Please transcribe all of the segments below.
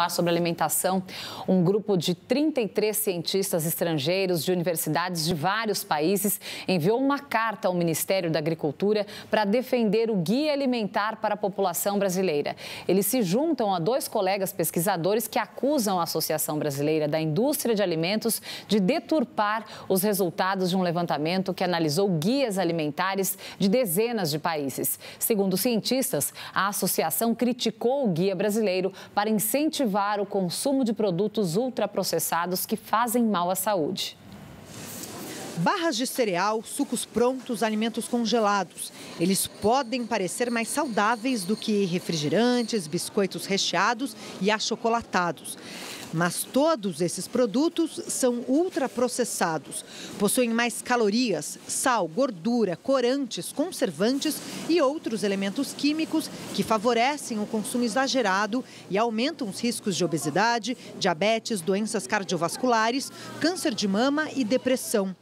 falar sobre alimentação. Um grupo de 33 cientistas estrangeiros de universidades de vários países enviou uma carta ao Ministério da Agricultura para defender o Guia Alimentar para a População Brasileira. Eles se juntam a dois colegas pesquisadores que acusam a Associação Brasileira da Indústria de Alimentos de deturpar os resultados de um levantamento que analisou guias alimentares de dezenas de países. Segundo cientistas, a associação criticou o guia brasileiro para incentivar incentivar o consumo de produtos ultraprocessados que fazem mal à saúde. Barras de cereal, sucos prontos, alimentos congelados. Eles podem parecer mais saudáveis do que refrigerantes, biscoitos recheados e achocolatados. Mas todos esses produtos são ultraprocessados. Possuem mais calorias, sal, gordura, corantes, conservantes e outros elementos químicos que favorecem o consumo exagerado e aumentam os riscos de obesidade, diabetes, doenças cardiovasculares, câncer de mama e depressão.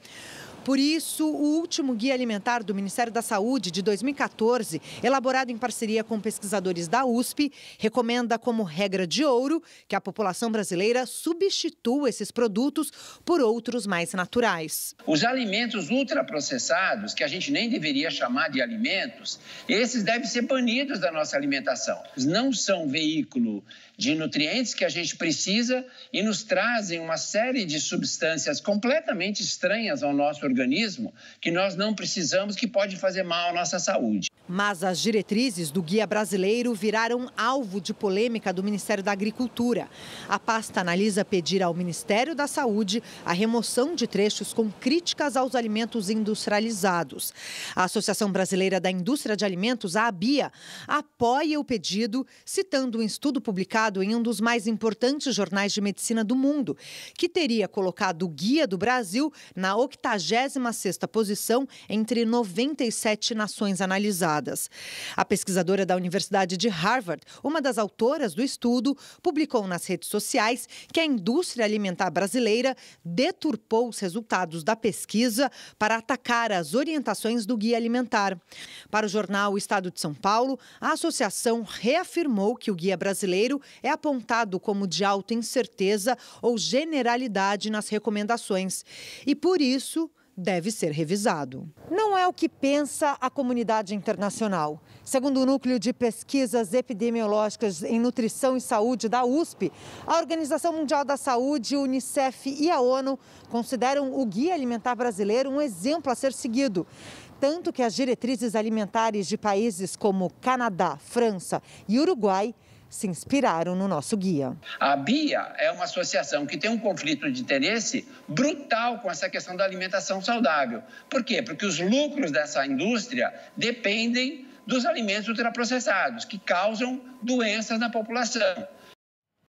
Por isso, o último Guia Alimentar do Ministério da Saúde de 2014, elaborado em parceria com pesquisadores da USP, recomenda como regra de ouro que a população brasileira substitua esses produtos por outros mais naturais. Os alimentos ultraprocessados, que a gente nem deveria chamar de alimentos, esses devem ser banidos da nossa alimentação. Não são veículo de nutrientes que a gente precisa e nos trazem uma série de substâncias completamente estranhas ao nosso organismo organismo que nós não precisamos, que pode fazer mal à nossa saúde. Mas as diretrizes do Guia Brasileiro viraram alvo de polêmica do Ministério da Agricultura. A pasta analisa pedir ao Ministério da Saúde a remoção de trechos com críticas aos alimentos industrializados. A Associação Brasileira da Indústria de Alimentos, a ABIA, apoia o pedido, citando um estudo publicado em um dos mais importantes jornais de medicina do mundo, que teria colocado o Guia do Brasil na 80 26ª posição entre 97 nações analisadas. A pesquisadora da Universidade de Harvard, uma das autoras do estudo, publicou nas redes sociais que a indústria alimentar brasileira deturpou os resultados da pesquisa para atacar as orientações do Guia Alimentar. Para o jornal Estado de São Paulo, a associação reafirmou que o Guia Brasileiro é apontado como de alta incerteza ou generalidade nas recomendações e, por isso, deve ser revisado. Não é o que pensa a comunidade internacional. Segundo o Núcleo de Pesquisas Epidemiológicas em Nutrição e Saúde da USP, a Organização Mundial da Saúde, o Unicef e a ONU consideram o Guia Alimentar Brasileiro um exemplo a ser seguido tanto que as diretrizes alimentares de países como Canadá, França e Uruguai se inspiraram no nosso guia. A BIA é uma associação que tem um conflito de interesse brutal com essa questão da alimentação saudável. Por quê? Porque os lucros dessa indústria dependem dos alimentos ultraprocessados, que causam doenças na população.